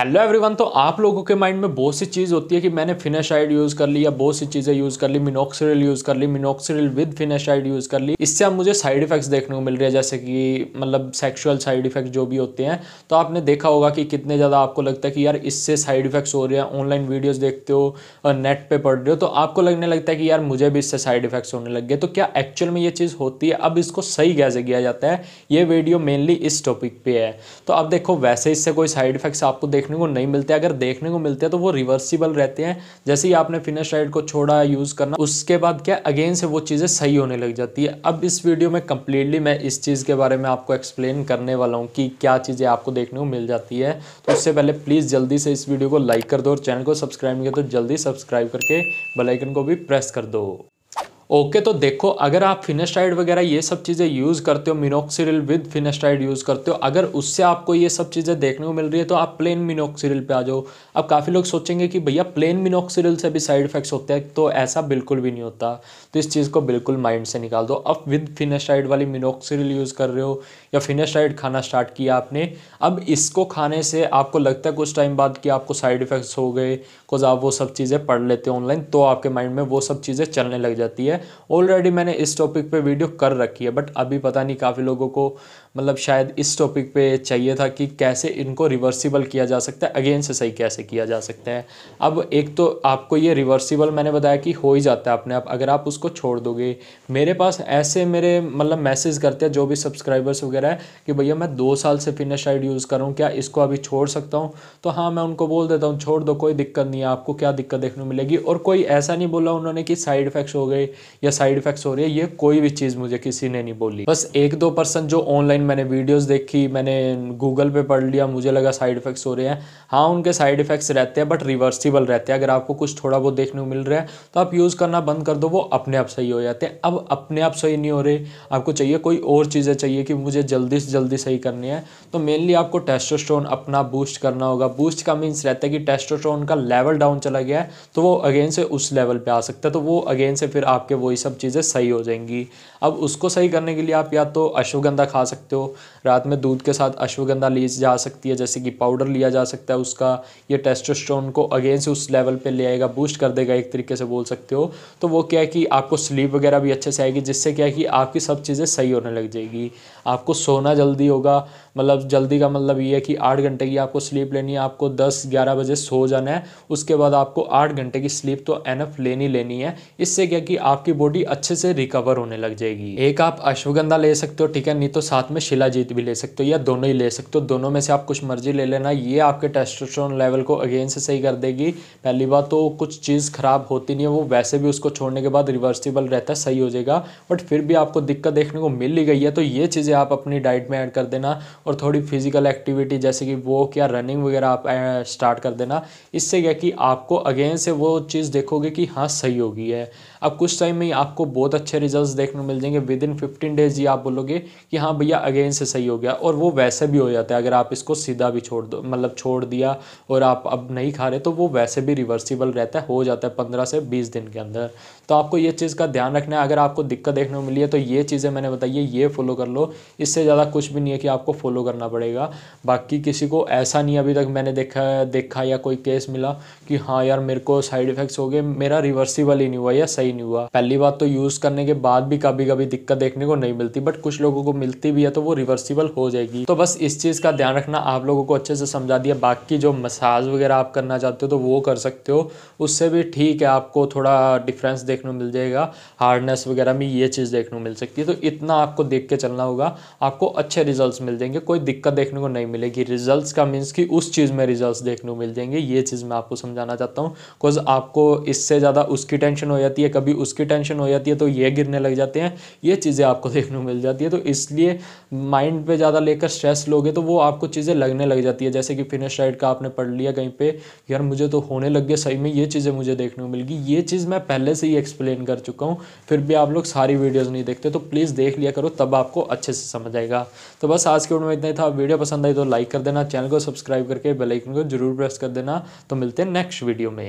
hello everyone तो आप लोगों के माइंड में बहुत सी चीज़ होती है कि मैंने फिनाशाइड यूज़ कर ली या बहुत सी चीज़ें यूज़ कर ली मिनोक्सरिल यूज़ कर ली मिनोक्सरिल विद फिनाशाइड यूज़ कर ली इससे अब मुझे साइड इफेक्ट्स देखने को मिल रहे हैं जैसे कि मतलब सेक्सुअल साइड इफेक्ट जो भी होते हैं तो आपने देखा होगा कि कितने ज़्यादा आपको लगता है कि यार इससे साइड इफेक्ट्स हो रहे हैं ऑनलाइन वीडियोज़ देखते हो नेट पर पढ़ रहे हो तो आपको लगने लगता है कि यार मुझे भी इससे साइड इफेक्ट्स होने लग गए तो क्या एक्चुअल में ये चीज़ होती है अब इसको सही कैसे किया जाता है ये वीडियो मेनली इस टॉपिक पर है तो अब देखो वैसे इससे कोई साइड इफेक्ट्स आपको देख देखने को नहीं मिलते अगर देखने को मिलते हैं तो वो रिवर्सिबल रहते हैं जैसे ही आपने फिनिश राइड को छोड़ा यूज़ करना उसके बाद क्या अगेन से वो चीज़ें सही होने लग जाती है अब इस वीडियो में कम्प्लीटली मैं इस चीज़ के बारे में आपको एक्सप्लेन करने वाला हूँ कि क्या चीज़ें आपको देखने को मिल जाती है तो उससे पहले प्लीज़ जल्दी से इस वीडियो को लाइक कर दो और चैनल को सब्सक्राइब नहीं किया तो जल्दी सब्सक्राइब करके बेलाइकन को भी प्रेस कर दो ओके तो देखो अगर आप फिनेस्टाइड वगैरह ये सब चीज़ें यूज़ करते हो मिनोक्सिडिल विद फिनेस्टाइड यूज़ करते हो अगर उससे आपको ये सब चीज़ें देखने को मिल रही है तो आप प्लेन मिनोक्सिडिल पे आ जाओ अब काफ़ी लोग सोचेंगे कि भैया प्लेन मिनोक्सिडिल से भी साइड इफेक्ट्स होते हैं तो ऐसा बिल्कुल भी नहीं होता तो इस चीज़ को बिल्कुल माइंड से निकाल दो अब विद फिनेस्टाइड वाली मिनोक्सिडिल यूज़ कर रहे हो या फिनेस्टाइड खाना स्टार्ट किया आपने अब इसको खाने से आपको लगता है कुछ टाइम बाद कि आपको साइड इफेक्ट्स हो गए कुछ आप वो सब चीज़ें पढ़ लेते हो ऑनलाइन तो आपके माइंड में वो सब चीज़ें चलने लग जाती है ऑलरेडी मैंने इस टॉपिक पे वीडियो कर रखी है बट अभी पता नहीं काफ़ी लोगों को मतलब शायद इस टॉपिक पे चाहिए था कि कैसे इनको रिवर्सिबल किया जा सकता है अगेन से सही कैसे किया जा सकता है अब एक तो आपको ये रिवर्सिबल मैंने बताया कि हो ही जाता है अपने आप अगर आप उसको छोड़ दोगे मेरे पास ऐसे मेरे मतलब मैसेज करते हैं जो भी सब्सक्राइबर्स वगैरह है कि भैया मैं दो साल से फिनिशाइड यूज़ करूँ क्या इसको अभी छोड़ सकता हूँ तो हाँ मैं उनको बोल देता हूँ छोड़ दो कोई दिक्कत नहीं है आपको क्या दिक्कत देखने को मिलेगी और कोई ऐसा नहीं बोला उन्होंने कि साइड इफेक्ट्स हो गए या साइड इफेक्ट्स हो रही है ये कोई भी चीज़ मुझे किसी ने नहीं बोली बस एक दो पर्सन जो ऑनलाइन ऑनलाइन मैंने वीडियोस देखी मैंने गूगल पे पढ़ लिया मुझे लगा साइड इफ़ेक्ट्स हो रहे हैं हाँ उनके साइड इफ़ेक्ट्स रहते हैं बट रिवर्सिबल रहते हैं अगर आपको कुछ थोड़ा बहुत देखने को मिल रहा है तो आप यूज़ करना बंद कर दो वो अपने आप सही हो जाते हैं अब अपने आप सही नहीं हो रहे आपको चाहिए कोई और चीज़ें चाहिए कि मुझे जल्दी से जल्दी सही करनी है तो मेनली आपको टेस्टोस्ट्रोन अपना बूस्ट करना होगा बूस्ट का मीन्स रहता है कि टेस्टोस्ट्रोन का लेवल डाउन चला गया है तो वो अगेन से उस लेवल पर आ सकता है तो वो अगेन से फिर आपके वही सब चीज़ें सही हो जाएंगी अब उसको सही करने के लिए आप या तो अश्वगंधा खा सकते सकते हो रात में दूध के साथ अश्वगंधा ली जा सकती है जैसे कि पाउडर लिया जा सकता है उसका ये टेस्टोस्ट्रॉन को अगेन से उस लेवल पे ले आएगा बूस्ट कर देगा एक तरीके से बोल सकते हो तो वो क्या है कि आपको स्लीप वगैरह भी अच्छे से आएगी जिससे क्या है कि आपकी सब चीज़ें सही होने लग जाएगी आपको सोना जल्दी होगा मतलब जल्दी का मतलब ये है कि आठ घंटे की आपको स्लीप लेनी है आपको दस ग्यारह बजे सो जाना है उसके बाद आपको आठ घंटे की स्लीप तो एनफ लेनी लेनी है इससे क्या कि आपकी बॉडी अच्छे से रिकवर होने लग जाएगी एक आप अश्वगंधा ले सकते हो ठीक है नहीं तो साथ में में शिलाजीत भी ले सकते हो या दोनों ही ले सकते हो दोनों में से आप कुछ मर्जी ले लेना ये आपके टेस्टोस्टेरोन लेवल को अगेन से सही कर देगी पहली बात तो कुछ चीज़ ख़राब होती नहीं है वो वैसे भी उसको छोड़ने के बाद रिवर्सिबल रहता है सही हो जाएगा बट फिर भी आपको दिक्कत देखने को मिल ही गई है तो ये चीज़ें आप अपनी डाइट में ऐड कर देना और थोड़ी फिजिकल एक्टिविटी जैसे कि वॉक या रनिंग वगैरह आप स्टार्ट कर देना इससे क्या कि आपको अगेन से वो चीज़ देखोगे कि हाँ सही होगी है अब कुछ टाइम में ही आपको बहुत अच्छे रिजल्ट देखने को मिल जाएंगे विद इन फिफ्टीन डेज ये आप बोलोगे कि हाँ भैया अगेन से सही हो गया और वो वैसे भी हो जाता है अगर आप इसको सीधा भी छोड़ दो मतलब छोड़ दिया और आप अब नहीं खा रहे तो वो वैसे भी रिवर्सिबल रहता है हो जाता है पंद्रह से बीस दिन के अंदर तो आपको ये चीज़ का ध्यान रखना है अगर आपको दिक्कत देखने को मिली है तो ये चीज़ें मैंने बताई है ये फॉलो कर लो इससे ज़्यादा कुछ भी नहीं है कि आपको फॉलो करना पड़ेगा बाकी किसी को ऐसा नहीं अभी तक मैंने देखा देखा या कोई केस मिला कि हाँ यार मेरे को साइड इफेक्ट्स हो गए मेरा रिवर्सिबल ही नहीं हुआ या सही नहीं हुआ पहली बात तो यूज़ करने के बाद भी कभी कभी दिक्कत देखने को नहीं मिलती बट कुछ लोगों को मिलती भी है तो तो वो रिवर्सिबल हो जाएगी तो बस इस चीज़ का ध्यान रखना आप लोगों को अच्छे से समझा दिया बाकी जो मसाज वगैरह आप करना चाहते हो तो वो कर सकते हो उससे भी ठीक है आपको थोड़ा डिफरेंस देखने मिल जाएगा हार्डनेस वगैरह में ये चीज़ देखने को मिल सकती है तो इतना आपको देख के चलना होगा आपको अच्छे रिजल्ट मिल जाएंगे कोई दिक्कत देखने को नहीं मिलेगी रिजल्ट का मीन्स कि उस चीज़ में रिजल्ट देखने को मिल जाएंगे ये चीज़ मैं आपको समझाना चाहता हूँ बिकॉज आपको इससे ज़्यादा उसकी टेंशन हो जाती है कभी उसकी टेंशन हो जाती है तो ये गिरने लग जाते हैं ये चीज़ें आपको देखने को मिल जाती है तो इसलिए माइंड पे ज़्यादा लेकर स्ट्रेस लोगे तो वो आपको चीज़ें लगने लग जाती है जैसे कि फिनिश राइड का आपने पढ़ लिया कहीं पे यार मुझे तो होने लग गया सही में ये चीज़ें मुझे देखने को मिल गई ये चीज़ मैं पहले से ही एक्सप्लेन कर चुका हूँ फिर भी आप लोग सारी वीडियोज़ नहीं देखते तो प्लीज़ देख लिया करो तब आपको अच्छे से समझ आएगा तो बस आज के वीडियो में इतना ही था वीडियो पसंद आई तो लाइक कर देना चैनल को सब्सक्राइब करके बेलाइकन को जरूर प्रेस कर देना तो मिलते हैं नेक्स्ट वीडियो में